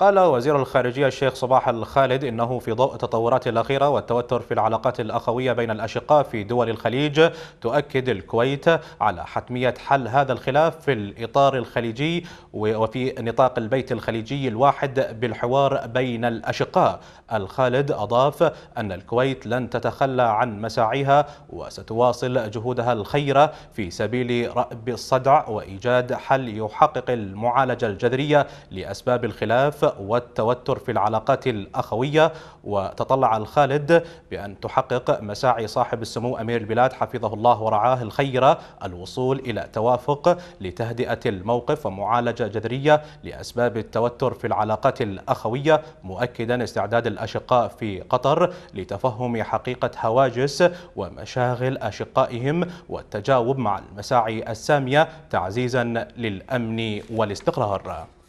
قال وزير الخارجية الشيخ صباح الخالد إنه في ضوء التطورات الأخيرة والتوتر في العلاقات الأخوية بين الأشقاء في دول الخليج تؤكد الكويت على حتمية حل هذا الخلاف في الإطار الخليجي وفي نطاق البيت الخليجي الواحد بالحوار بين الأشقاء الخالد أضاف أن الكويت لن تتخلى عن مساعيها وستواصل جهودها الخيرة في سبيل رأب الصدع وإيجاد حل يحقق المعالجة الجذرية لأسباب الخلاف والتوتر في العلاقات الأخوية وتطلع الخالد بأن تحقق مساعي صاحب السمو أمير البلاد حفظه الله ورعاه الخير الوصول إلى توافق لتهدئة الموقف ومعالجة جذرية لأسباب التوتر في العلاقات الأخوية مؤكدا استعداد الأشقاء في قطر لتفهم حقيقة هواجس ومشاغل أشقائهم والتجاوب مع المساعي السامية تعزيزا للأمن والاستقرار